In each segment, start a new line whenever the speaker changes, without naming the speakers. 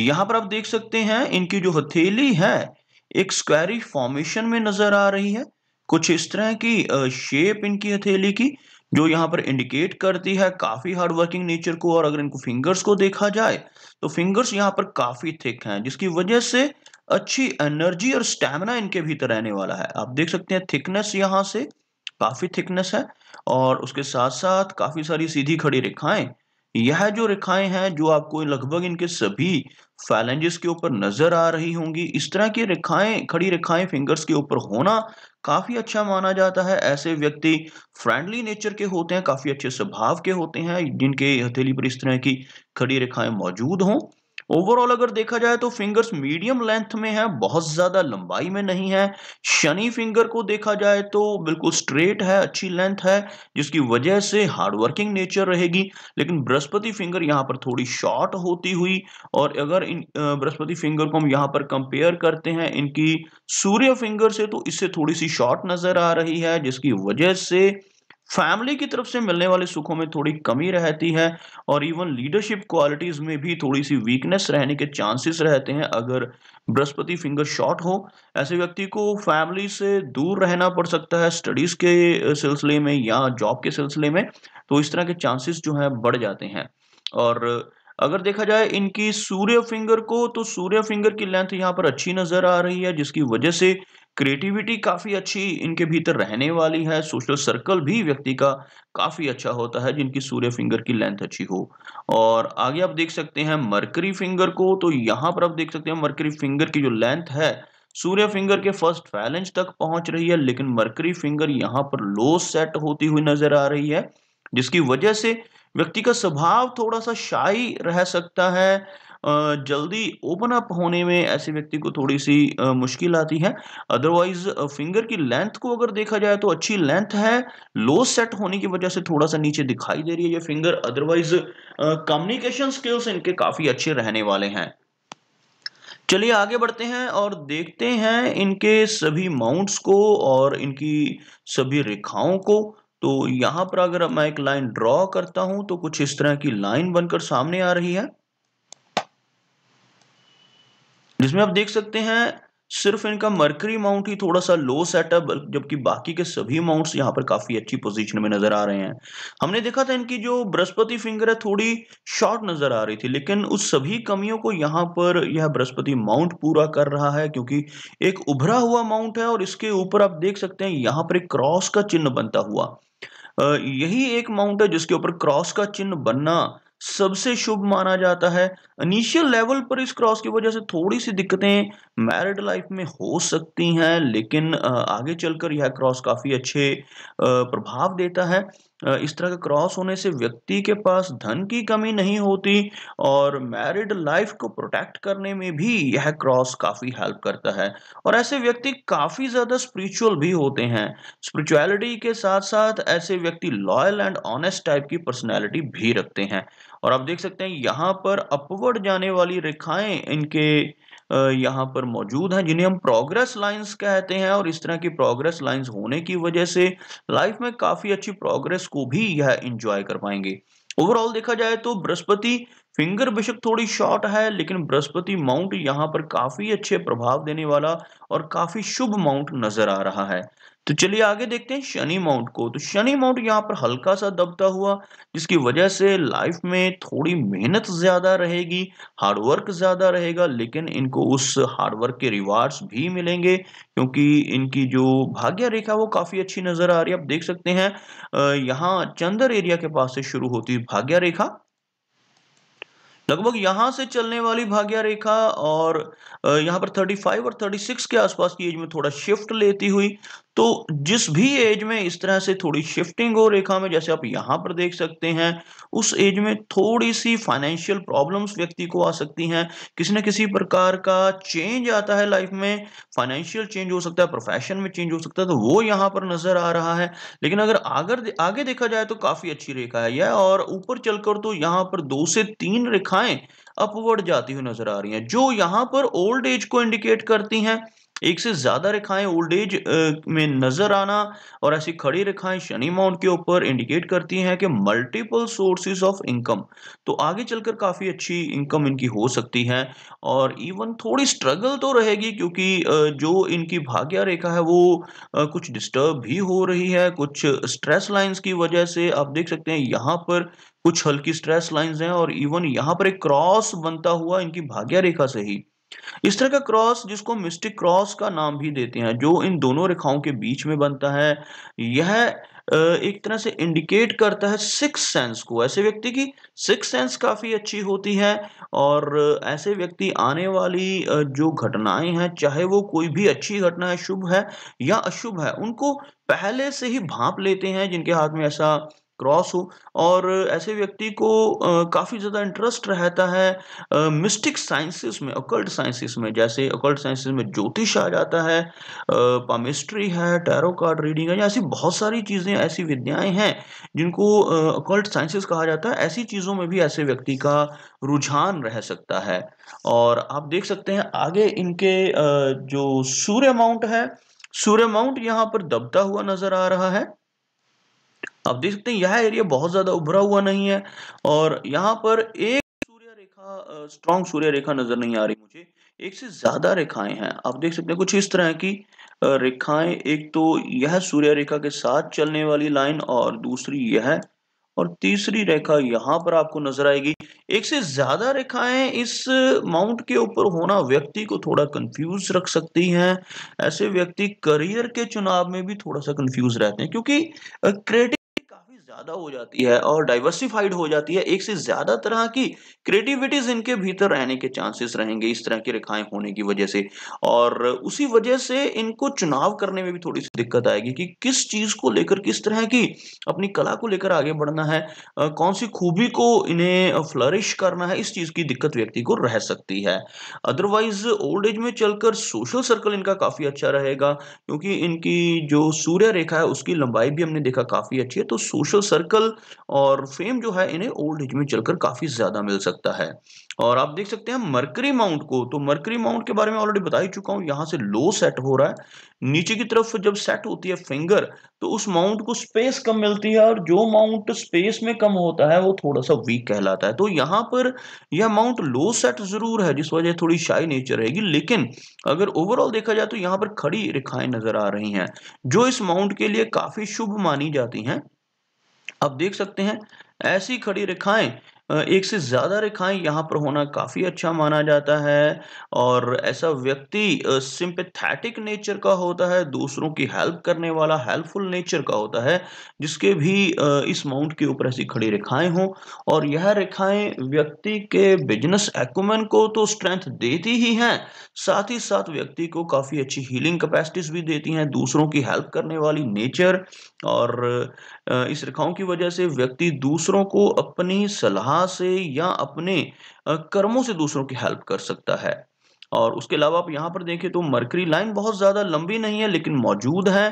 यहां पर आप देख सकते हैं इनकी जो हथेली है एक स्क्वायरी फॉर्मेशन में नजर आ रही है कुछ इस तरह की शेप इनकी हथेली की जो यहाँ पर इंडिकेट करती है काफी हार्ड वर्किंग नेचर को और अगर इनको फिंगर्स को देखा जाए तो फिंगर्स यहाँ पर काफी थिक हैं जिसकी वजह से अच्छी एनर्जी और स्टेमिना इनके भीतर रहने वाला है आप देख सकते हैं थिकनेस यहाँ से काफी थिकनेस है और उसके साथ साथ काफी सारी सीधी खड़ी रेखाएं यह जो रेखाएं हैं जो आपको लगभग इनके सभी फैलेंजेस के ऊपर नजर आ रही होंगी इस तरह की रेखाएं खड़ी रेखाएं फिंगर्स के ऊपर होना काफी अच्छा माना जाता है ऐसे व्यक्ति फ्रेंडली नेचर के होते हैं काफी अच्छे स्वभाव के होते हैं जिनके हथेली पर इस तरह की खड़ी रेखाएं मौजूद हों ओवरऑल अगर देखा जाए तो फिंगर्स मीडियम लेंथ में है बहुत ज़्यादा लंबाई में नहीं है शनि फिंगर को देखा जाए तो बिल्कुल स्ट्रेट है अच्छी लेंथ है जिसकी वजह से हार्डवर्किंग नेचर रहेगी लेकिन बृहस्पति फिंगर यहाँ पर थोड़ी शॉर्ट होती हुई और अगर इन बृहस्पति फिंगर को हम यहाँ पर कंपेयर करते हैं इनकी सूर्य फिंगर से तो इससे थोड़ी सी शॉर्ट नज़र आ रही है जिसकी वजह से फैमिली की तरफ से मिलने वाले सुखों में थोड़ी कमी रहती है और इवन लीडरशिप क्वालिटीज में भी थोड़ी सी वीकनेस रहने के चांसेस रहते हैं अगर बृहस्पति फिंगर शॉर्ट हो ऐसे व्यक्ति को फैमिली से दूर रहना पड़ सकता है स्टडीज के सिलसिले में या जॉब के सिलसिले में तो इस तरह के चांसेस जो है बढ़ जाते हैं और अगर देखा जाए इनकी सूर्य फिंगर को तो सूर्य फिंगर की लेंथ यहाँ पर अच्छी नजर आ रही है जिसकी वजह से क्रिएटिविटी काफ़ी अच्छी इनके भीतर रहने वाली है सोशल सर्कल भी व्यक्ति का काफ़ी अच्छा होता है जिनकी सूर्य फिंगर की लेंथ अच्छी हो और आगे आप देख सकते हैं मर्करी फिंगर को तो यहाँ पर आप देख सकते हैं मर्करी फिंगर की जो लेंथ है सूर्य फिंगर के फर्स्ट फैलेंज तक पहुंच रही है लेकिन मर्करी फिंगर यहाँ पर लो सेट होती हुई नजर आ रही है जिसकी वजह से व्यक्ति का स्वभाव थोड़ा सा शाही रह सकता है जल्दी ओपन अप होने में ऐसे व्यक्ति को थोड़ी सी मुश्किल आती है अदरवाइज फिंगर की लेंथ को अगर देखा जाए तो अच्छी लेंथ है लो सेट होने की वजह से थोड़ा सा नीचे दिखाई दे रही है ये फिंगर अदरवाइज कम्युनिकेशन स्किल्स इनके काफ़ी अच्छे रहने वाले हैं चलिए आगे बढ़ते हैं और देखते हैं इनके सभी माउंट्स को और इनकी सभी रेखाओं को तो यहां पर अगर मैं एक लाइन ड्रॉ करता हूं तो कुछ इस तरह की लाइन बनकर सामने आ रही है जिसमें आप देख सकते हैं सिर्फ इनका मर्करी माउंट ही थोड़ा सा लो सेटअप जबकि बाकी के सभी माउंट्स यहाँ पर काफी अच्छी पोजीशन में नजर आ रहे हैं हमने देखा था इनकी जो बृहस्पति फिंगर है थोड़ी शॉर्ट नजर आ रही थी लेकिन उस सभी कमियों को यहाँ पर यह बृहस्पति माउंट पूरा कर रहा है क्योंकि एक उभरा हुआ माउंट है और इसके ऊपर आप देख सकते हैं यहाँ पर एक क्रॉस का चिन्ह बनता हुआ यही एक माउंट है जिसके ऊपर क्रॉस का चिन्ह बनना सबसे शुभ माना जाता है इनिशियल लेवल पर इस क्रॉस की वजह से थोड़ी सी दिक्कतें मैरिड लाइफ में हो सकती हैं लेकिन आगे चलकर यह क्रॉस काफ़ी अच्छे प्रभाव देता है इस तरह का क्रॉस होने से व्यक्ति के पास धन की कमी नहीं होती और मैरिड लाइफ को प्रोटेक्ट करने में भी यह क्रॉस काफ़ी हेल्प करता है और ऐसे व्यक्ति काफ़ी ज़्यादा स्पिरिचुअल भी होते हैं स्पिरिचुअलिटी के साथ साथ ऐसे व्यक्ति लॉयल एंड ऑनेस्ट टाइप की पर्सनैलिटी भी रखते हैं और आप देख सकते हैं यहाँ पर अपवर्ड जाने वाली रेखाएं इनके यहाँ पर मौजूद हैं जिन्हें हम प्रोग्रेस लाइंस कहते हैं और इस तरह की प्रोग्रेस लाइंस होने की वजह से लाइफ में काफ़ी अच्छी प्रोग्रेस को भी यह इंजॉय कर पाएंगे ओवरऑल देखा जाए तो बृहस्पति फिंगर बेशक थोड़ी शॉर्ट है लेकिन बृहस्पति माउंट यहाँ पर काफ़ी अच्छे प्रभाव देने वाला और काफ़ी शुभ माउंट नज़र आ रहा है तो चलिए आगे देखते हैं शनि माउंट को तो शनि माउंट यहाँ पर हल्का सा दबता हुआ जिसकी वजह से लाइफ में थोड़ी मेहनत ज्यादा रहेगी हार्डवर्क ज्यादा रहेगा लेकिन इनको उस हार्डवर्क के रिवार्ड्स भी मिलेंगे क्योंकि इनकी जो भाग्य रेखा वो काफी अच्छी नजर आ रही है आप देख सकते हैं यहाँ चंदर एरिया के पास से शुरू होती है भाग्य रेखा लगभग यहां से चलने वाली भाग्य रेखा और यहाँ पर 35 और 36 के आसपास की एज में थोड़ा शिफ्ट लेती हुई तो जिस भी एज में इस तरह से थोड़ी शिफ्टिंग हो रेखा में जैसे आप यहां पर देख सकते हैं उस एज में थोड़ी सी फाइनेंशियल प्रॉब्लम्स व्यक्ति को आ सकती हैं किसी न किसी प्रकार का चेंज आता है लाइफ में फाइनेंशियल चेंज हो सकता है प्रोफेशन में चेंज हो सकता है तो वो यहां पर नजर आ रहा है लेकिन अगर आगर आगे देखा जाए तो काफी अच्छी रेखा है यह और ऊपर चलकर तो यहाँ पर दो से तीन रेखाएं अपवर्ड जाती हुई नजर आ रही है जो यहाँ पर ओल्ड एज को इंडिकेट करती हैं एक से ज़्यादा रेखाएं ओल्ड एज में नज़र आना और ऐसी खड़ी रेखाएं शनि माउंट के ऊपर इंडिकेट करती हैं कि मल्टीपल सोर्सेज ऑफ इनकम तो आगे चलकर काफ़ी अच्छी इनकम इनकी हो सकती है और इवन थोड़ी स्ट्रगल तो रहेगी क्योंकि जो इनकी भाग्य रेखा है वो कुछ डिस्टर्ब भी हो रही है कुछ स्ट्रेस लाइन्स की वजह से आप देख सकते हैं यहाँ पर कुछ हल्की स्ट्रेस लाइन्स हैं और इवन यहाँ पर एक क्रॉस बनता हुआ इनकी भाग्य रेखा से ही इस तरह का क्रॉस जिसको मिस्टिक क्रॉस का नाम भी देते हैं जो इन दोनों रेखाओं के बीच में बनता है यह एक तरह से इंडिकेट करता है सिक्स सेंस को ऐसे व्यक्ति की सिक्स सेंस काफ़ी अच्छी होती है और ऐसे व्यक्ति आने वाली जो घटनाएं हैं चाहे वो कोई भी अच्छी घटना है शुभ है या अशुभ है उनको पहले से ही भाप लेते हैं जिनके हाथ में ऐसा क्रॉस हो और ऐसे व्यक्ति को काफ़ी ज़्यादा इंटरेस्ट रहता है मिस्टिक साइंसेस में अकल्ट साइंसेस में जैसे अकल्ट साइंसेस में ज्योतिष आ जाता है पामिस्ट्री है टैरो कार्ड रीडिंग है ऐसी बहुत सारी चीज़ें ऐसी विद्याएं हैं जिनको अकल्ट साइंसेस कहा जाता है ऐसी चीज़ों में भी ऐसे व्यक्ति का रुझान रह सकता है और आप देख सकते हैं आगे इनके जो सूर्य माउंट है सूर्य माउंट यहाँ पर दबता हुआ नजर आ रहा है आप देख सकते हैं यह एरिया बहुत ज़्यादा उभरा हुआ नहीं है और यहाँ पर एक सूर्य रेखा स्ट्रॉन्ग सूर्य रेखा नज़र नहीं आ रही मुझे एक से ज़्यादा रेखाएं हैं आप देख सकते हैं कुछ इस तरह की रेखाएं एक तो यह सूर्य रेखा के साथ चलने वाली लाइन और दूसरी यह और तीसरी रेखा यहाँ पर आपको नजर आएगी एक से ज्यादा रेखाएं इस माउंट के ऊपर होना व्यक्ति को थोड़ा कंफ्यूज रख सकती हैं ऐसे व्यक्ति करियर के चुनाव में भी थोड़ा सा कंफ्यूज रहते हैं क्योंकि क्रिएटिव ज्यादा हो जाती है और डाइवर्सिफाइड हो जाती है एक से ज्यादा तरह की क्रिएटिविटीज इनके भीतर रहने के चांसेस रहेंगे इस तरह की रेखाएं होने की वजह से और उसी वजह से इनको चुनाव करने में भी थोड़ी सी दिक्कत आएगी कि किस चीज को लेकर किस तरह की अपनी कला को लेकर आगे बढ़ना है कौन सी खूबी को इन्हें फ्लरिश करना है इस चीज की दिक्कत व्यक्ति को रह सकती है अदरवाइज ओल्ड एज में चलकर सोशल सर्कल इनका काफी अच्छा रहेगा क्योंकि इनकी जो सूर्य रेखा है उसकी लंबाई भी हमने देखा काफी अच्छी है तो सोशल सर्कल और फेम जो है इन्हें ओल्ड एज में चलकर काफ़ी ज़्यादा मिल सकता है और आप देख सकते हैं मरकरी माउंट को तो मरकरी माउंट के बारे में ऑलरेडी बता ही चुका हूं यहां से लो सेट हो रहा है नीचे की तरफ जब सेट होती है फिंगर तो उस माउंट को स्पेस कम मिलती है और जो माउंट स्पेस में कम होता है वो थोड़ा सा वीक कहलाता है तो यहां पर यह माउंट लो सेट ज़रूर है जिस वजह थोड़ी शाई नेचर रहेगी लेकिन अगर ओवरऑल देखा जाए तो यहां पर खड़ी रेखाएं नज़र आ रही हैं जो इस माउंट के लिए काफ़ी शुभ मानी जाती हैं आप देख सकते हैं ऐसी खड़ी रेखाएं एक से ज़्यादा रेखाएं यहाँ पर होना काफ़ी अच्छा माना जाता है और ऐसा व्यक्ति सिंपेथेटिक नेचर का होता है दूसरों की हेल्प करने वाला हेल्पफुल नेचर का होता है जिसके भी इस माउंट के ऊपर ऐसी खड़ी रेखाएं हों और यह रेखाएं व्यक्ति के बिजनेस एक्मेन को तो स्ट्रेंथ देती ही हैं साथ ही साथ व्यक्ति को काफ़ी अच्छी हीलिंग कैपेसिटीज भी देती हैं दूसरों की हेल्प करने वाली नेचर और इस रेखाओं की वजह से व्यक्ति दूसरों को अपनी सलाह से या अपने कर्मों से दूसरों की हेल्प कर सकता है और उसके अलावा आप यहाँ पर देखें तो मरकरी लाइन बहुत ज़्यादा लंबी नहीं है लेकिन मौजूद है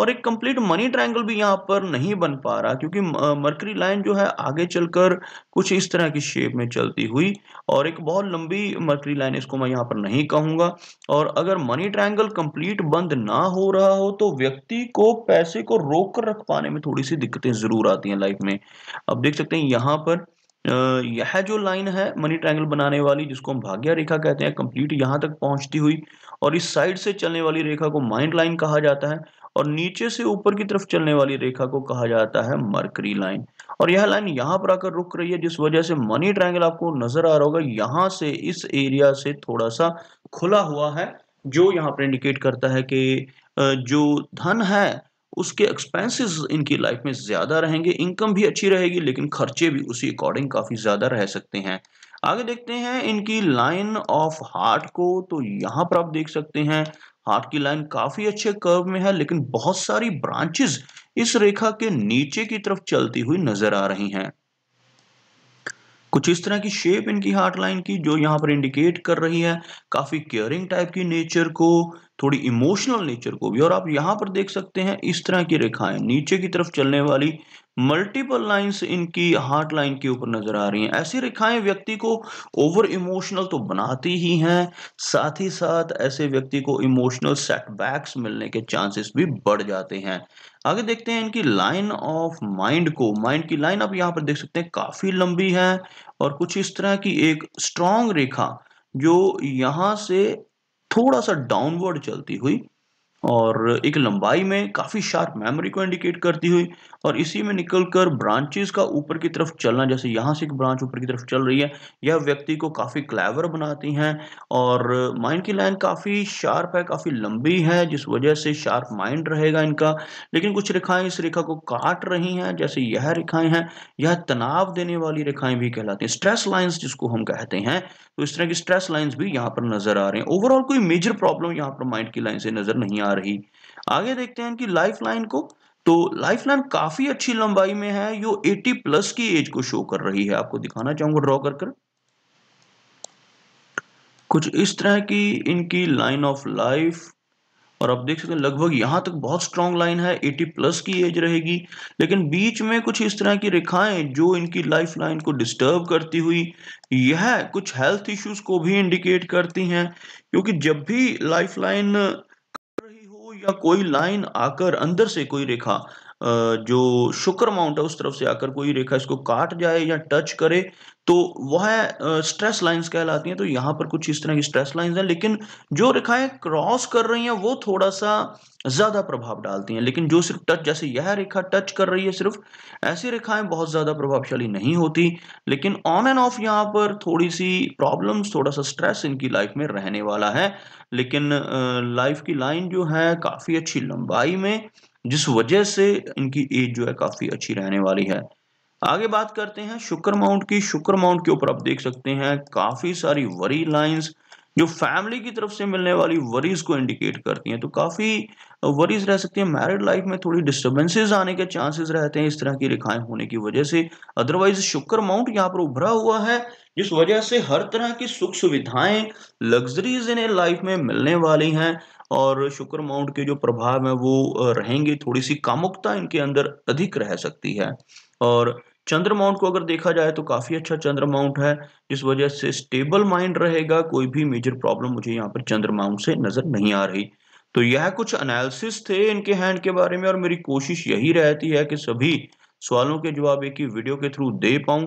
और एक कंप्लीट मनी ट्रायंगल भी यहाँ पर नहीं बन पा रहा क्योंकि मरकरी लाइन जो है आगे चलकर कुछ इस तरह की शेप में चलती हुई और एक बहुत लंबी मरकरी लाइन इसको मैं यहाँ पर नहीं कहूंगा और अगर मनी ट्रायंगल कंप्लीट बंद ना हो रहा हो तो व्यक्ति को पैसे को रोक कर रख पाने में थोड़ी सी दिक्कतें ज़रूर आती हैं लाइफ में अब देख सकते हैं यहाँ पर यह जो लाइन है मनी ट्रायंगल बनाने वाली जिसको हम भाग्य रेखा कहते हैं कंप्लीट यहां तक पहुंचती हुई और इस साइड से चलने वाली रेखा को माइंड लाइन कहा जाता है और नीचे से ऊपर की तरफ चलने वाली रेखा को कहा जाता है मरकरी लाइन और यह लाइन यहां पर आकर रुक रही है जिस वजह से मनी ट्रायंगल आपको नजर आ रहा होगा यहां से इस एरिया से थोड़ा सा खुला हुआ है जो यहाँ पर इंडिकेट करता है कि जो धन है उसके एक्सपेंसेस इनकी लाइफ में ज़्यादा रहेंगे इनकम भी अच्छी रहेगी लेकिन खर्चे भी उसी अकॉर्डिंग काफ़ी ज़्यादा रह सकते हैं आगे देखते हैं इनकी लाइन ऑफ हार्ट को तो यहाँ पर आप देख सकते हैं हार्ट की लाइन काफ़ी अच्छे कर्व में है लेकिन बहुत सारी ब्रांचेस इस रेखा के नीचे की तरफ चलती हुई नजर आ रही हैं कुछ इस तरह की शेप इनकी हार्ट लाइन की जो यहाँ पर इंडिकेट कर रही है काफ़ी केयरिंग टाइप की नेचर को थोड़ी इमोशनल नेचर को भी और आप यहाँ पर देख सकते हैं इस तरह की रेखाएं नीचे की तरफ चलने वाली मल्टीपल लाइंस इनकी हार्ट लाइन के ऊपर नजर आ रही हैं ऐसी रेखाएं व्यक्ति को ओवर इमोशनल तो बनाती ही हैं साथ ही साथ ऐसे व्यक्ति को इमोशनल सेटबैक्स मिलने के चांसेस भी बढ़ जाते हैं आगे देखते हैं इनकी लाइन ऑफ माइंड को माइंड की लाइन आप यहाँ पर देख सकते हैं काफी लंबी है और कुछ इस तरह की एक स्ट्रांग रेखा जो यहाँ से थोड़ा सा डाउनवर्ड चलती हुई और एक लंबाई में काफ़ी शार्प मेमोरी को इंडिकेट करती हुई और इसी में निकलकर ब्रांचेस का ऊपर की तरफ चलना जैसे यहाँ से एक ब्रांच ऊपर की तरफ चल रही है यह व्यक्ति को काफ़ी क्लेवर बनाती हैं और माइंड की लाइन काफ़ी शार्प है काफ़ी लंबी है जिस वजह से शार्प माइंड रहेगा इनका लेकिन कुछ रेखाएं इस रेखा को काट रही हैं जैसे यह रेखाएं हैं यह तनाव देने वाली रेखाएं भी कहलाती है स्ट्रेस लाइन्स जिसको हम कहते हैं तो इस तरह की स्ट्रेस लाइन्स भी यहाँ पर नजर आ रहे हैं ओवरऑल कोई मेजर प्रॉब्लम यहाँ पर माइंड की लाइन से नजर नहीं आ रही आगे देखते हैं इनकी लाइफ लाइन को तो लाइफ लाइन काफ़ी अच्छी लंबाई में है जो 80 प्लस की एज को शो कर रही है आपको दिखाना चाहूंगा ड्रॉ कर कर कुछ इस तरह की इनकी लाइन ऑफ लाइफ और आप देख सकते हैं लगभग यहां तक बहुत स्ट्रांग लाइन है 80 प्लस की एज रहेगी लेकिन बीच में कुछ इस तरह की रेखाएं जो इनकी लाइफ लाइन को डिस्टर्ब करती हुई यह कुछ हेल्थ इश्यूज को भी इंडिकेट करती हैं क्योंकि जब भी लाइफ लाइन या कोई लाइन आकर अंदर से कोई रेखा जो शुक्र माउंट है उस तरफ से आकर कोई रेखा इसको काट जाए या टच करे तो वह स्ट्रेस लाइंस कहलाती हैं तो यहाँ पर कुछ इस तरह की स्ट्रेस लाइंस हैं लेकिन जो रेखाएं क्रॉस कर रही हैं वो थोड़ा सा ज़्यादा प्रभाव डालती हैं लेकिन जो सिर्फ टच जैसे यह रेखा टच कर रही है सिर्फ ऐसी रेखाएं बहुत ज़्यादा प्रभावशाली नहीं होती लेकिन ऑन एंड ऑफ यहाँ पर थोड़ी सी प्रॉब्लम्स थोड़ा सा स्ट्रेस इनकी लाइफ में रहने वाला है लेकिन लाइफ की लाइन जो है काफ़ी अच्छी लंबाई में जिस वजह से इनकी एज जो है काफ़ी अच्छी रहने वाली है आगे बात करते हैं शुक्र माउंट की शुक्र माउंट के ऊपर आप देख सकते हैं काफी सारी वरी लाइंस जो फैमिली की तरफ से मिलने वाली वरीज को इंडिकेट करती हैं तो काफ़ी वरीज रह सकती हैं मैरिड लाइफ में थोड़ी डिस्टर्बेंसेज आने के चांसेस रहते हैं इस तरह की रेखाएं होने की वजह से अदरवाइज शुक्र माउंट यहाँ पर उभरा हुआ है जिस वजह से हर तरह की सुख सुविधाएं लग्जरीज इन लाइफ में मिलने वाली हैं और शुक्र माउंट के जो प्रभाव है वो रहेंगे थोड़ी सी कामुकता इनके अंदर अधिक रह सकती है और चंद्र माउंट को अगर देखा जाए तो काफ़ी अच्छा चंद्र माउंट है जिस वजह से स्टेबल माइंड रहेगा कोई भी मेजर प्रॉब्लम मुझे यहाँ पर चंद्र माउंट से नज़र नहीं आ रही तो यह कुछ एनालिसिस थे इनके हैंड के बारे में और मेरी कोशिश यही रहती है कि सभी सवालों के जवाब एक ही वीडियो के थ्रू दे पाऊं